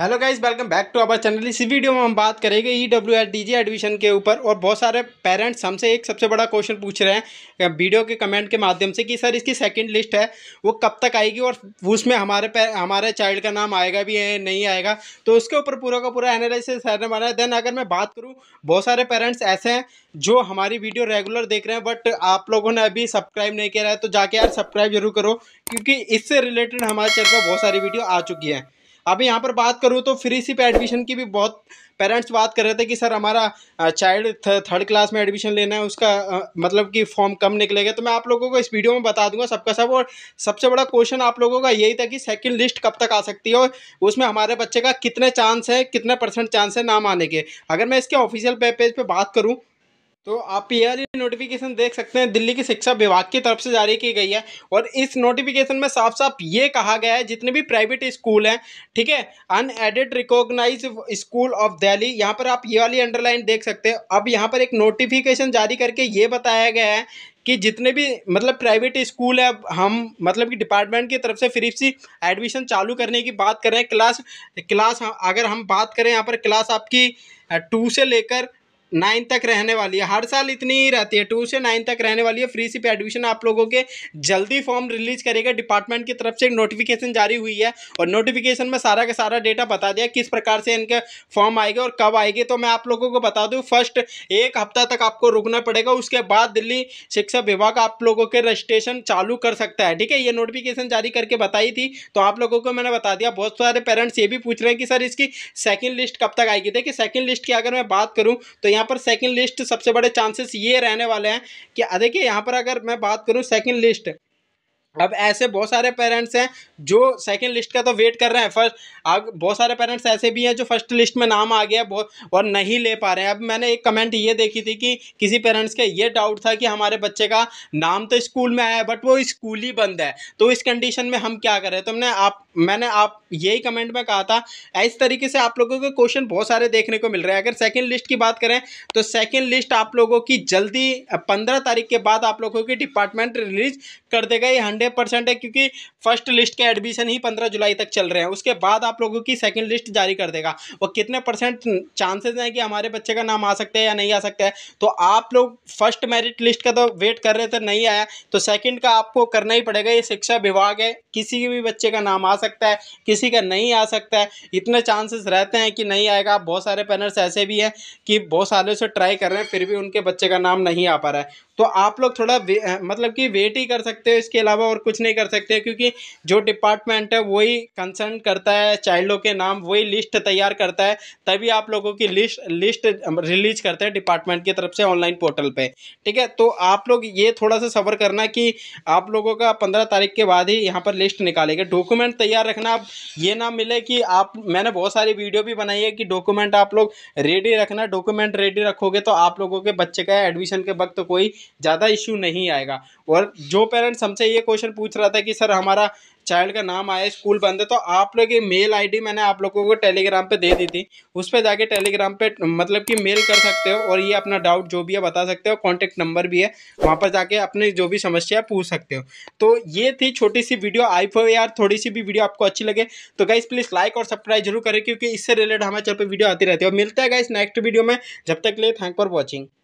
hello guys welcome back to our channel इसी video में हम बात करेंगे E W S D G admission के ऊपर और बहुत सारे पेरेंट्स हमसे एक सबसे बड़ा क्वेश्चन पूछ रहे हैं वीडियो के कमेंट के माध्यम से कि सर इसकी सेकंड लिस्ट है वो कब तक आएगी और उसमें हमारे हमारे चाइल्ड का नाम आएगा भी है नहीं आएगा तो उसके ऊपर पूरा का पूरा एनालिसिस रहने वाला है देन अगर मैं बात करूँ बहुत सारे पेरेंट्स ऐसे हैं जो हमारी वीडियो रेगुलर देख रहे हैं बट आप लोगों ने अभी सब्सक्राइब नहीं किया है तो जाके यार सब्सक्राइब जरूर करो क्योंकि इससे रिलेटेड हमारे चैनल पर बहुत सारी वीडियो आ चुकी है अब यहाँ पर बात करूँ तो फ्री सी एडमिशन की भी बहुत पेरेंट्स बात कर रहे थे कि सर हमारा चाइल्ड थर्ड क्लास में एडमिशन लेना है उसका मतलब कि फॉर्म कम निकलेगा तो मैं आप लोगों को इस वीडियो में बता दूंगा सबका सब और सबसे बड़ा क्वेश्चन आप लोगों का यही था कि सेकंड लिस्ट कब तक आ सकती है और उसमें हमारे बच्चे का कितने चांस है कितने परसेंट चांस है नाम आने के अगर मैं इसके ऑफिशियल वेब पेज पर बात करूँ तो आप ये नोटिफिकेशन e देख सकते हैं दिल्ली की शिक्षा विभाग की तरफ से जारी की गई है और इस नोटिफिकेशन में साफ साफ ये कहा गया है जितने भी प्राइवेट स्कूल हैं ठीक है unaided recognised school of Delhi यहाँ पर आप ये वाली अंडरलाइन देख सकते हैं अब यहाँ पर एक नोटिफिकेशन जारी करके ये बताया गया है कि जितने भी मतलब प्राइवेट स्कूल है हम मतलब कि डिपार्टमेंट की तरफ से फ्री सी एडमिशन चालू करने की बात कर रहे हैं क्लास क्लास अगर हम बात करें यहाँ पर क्लास आपकी टू से लेकर नाइन तक रहने वाली है हर साल इतनी ही रहती है टू से नाइन तक रहने वाली है फ्री सी पे एडमिशन आप लोगों के जल्दी फॉर्म रिलीज करेगा डिपार्टमेंट की तरफ से एक नोटिफिकेशन जारी हुई है और नोटिफिकेशन में सारा का सारा डेटा बता दिया किस प्रकार से इनके फॉर्म आएगा और कब आएगी तो मैं आप लोगों को बता दूँ फर्स्ट एक हफ्ता तक आपको रुकना पड़ेगा उसके बाद दिल्ली शिक्षा विभाग आप लोगों के रजिस्ट्रेशन चालू कर सकता है ठीक है ये नोटिफिकेशन जारी करके बताई थी तो आप लोगों को मैंने बता दिया बहुत सारे पेरेंट्स ये भी पूछ रहे हैं कि सर इसकी सेकेंड लिस्ट कब तक आएगी देखिए सेकेंड लिस्ट की अगर मैं बात करूँ तो यहाँ यहाँ पर सेकंड लिस्ट सबसे बड़े चांसेस ये रहने वाले हैं कि देखिए यहाँ पर अगर मैं बात करूँ सेकंड लिस्ट अब ऐसे बहुत सारे पेरेंट्स हैं जो सेकंड लिस्ट का तो वेट कर रहे हैं फर्स्ट अब बहुत सारे पेरेंट्स ऐसे भी हैं जो फर्स्ट लिस्ट में नाम आ गया बहुत और नहीं ले पा रहे हैं अब मैंने एक कमेंट ये देखी थी कि किसी पेरेंट्स का ये डाउट था कि हमारे बच्चे का नाम तो स्कूल में आया है बट वो स्कूल ही बंद है तो इस कंडीशन में हम क्या करें तो हमने आप मैंने आप यही कमेंट में कहा था इस तरीके से आप लोगों के क्वेश्चन बहुत सारे देखने को मिल रहे हैं अगर सेकंड लिस्ट की बात करें तो सेकंड लिस्ट आप लोगों की जल्दी पंद्रह तारीख के बाद आप लोगों की डिपार्टमेंट रिलीज कर देगा ये हंड्रेड परसेंट है क्योंकि फर्स्ट लिस्ट के एडमिशन ही पंद्रह जुलाई तक चल रहे हैं उसके बाद आप लोगों की सेकेंड लिस्ट जारी कर देगा और कितने परसेंट चांसेज हैं कि हमारे बच्चे का नाम आ सकता है या नहीं आ सकता है तो आप लोग फर्स्ट मेरिट लिस्ट का तो वेट कर रहे थे तो नहीं आया तो सेकेंड का आपको करना ही पड़ेगा ये शिक्षा विभाग है किसी भी बच्चे का नाम आ सकता है किसी का नहीं आ सकता है इतने चांसेस रहते हैं कि नहीं आएगा बहुत सारे पेरेंट्स ऐसे भी हैं कि बहुत सालों से ट्राई कर रहे हैं फिर भी उनके बच्चे का नाम नहीं आ पा रहा है तो आप लोग थोड़ा मतलब कि वेट ही कर सकते हो इसके अलावा और कुछ नहीं कर सकते क्योंकि जो डिपार्टमेंट है वही कंसर्न करता है चाइल्डों के नाम वही लिस्ट तैयार करता है तभी आप लोगों की लिस्ट लिस्ट रिलीज करते हैं डिपार्टमेंट की तरफ से ऑनलाइन पोर्टल पे ठीक है तो आप लोग ये थोड़ा सा सबर करना कि आप लोगों का पंद्रह तारीख के बाद ही यहाँ पर लिस्ट निकालेगा डॉक्यूमेंट तैयार रखना आप ये ना मिले कि आप मैंने बहुत सारी वीडियो भी बनाई है कि डॉक्यूमेंट आप लोग रेडी रखना डॉक्यूमेंट रेडी रखोगे तो आप लोगों के बच्चे का एडमिशन के वक्त तो कोई ज़्यादा इश्यू नहीं आएगा और जो पेरेंट्स हमसे ये क्वेश्चन पूछ रहा था कि सर हमारा चाइल्ड का नाम आया स्कूल बंद है तो आप लोग ये मेल आईडी मैंने आप लोगों को टेलीग्राम पे दे दी थी उस पर जाके टेलीग्राम पे मतलब कि मेल कर सकते हो और ये अपना डाउट जो भी है बता सकते हो कॉन्टेक्ट नंबर भी है वहाँ पर जाके अपनी जो भी समस्या है पूछ सकते हो तो ये थी छोटी सी वीडियो आई फो यार थोड़ी सी भी वीडियो आपको अच्छी लगे तो गाइस प्लीज़ लाइक और सब्सक्राइब जरूर करें क्योंकि इससे रिलेटेड हमारे चल पर वीडियो आती रहती है और मिलता है गाइस नेक्स्ट वीडियो में जब तक लिए थैंक फॉर वॉचिंग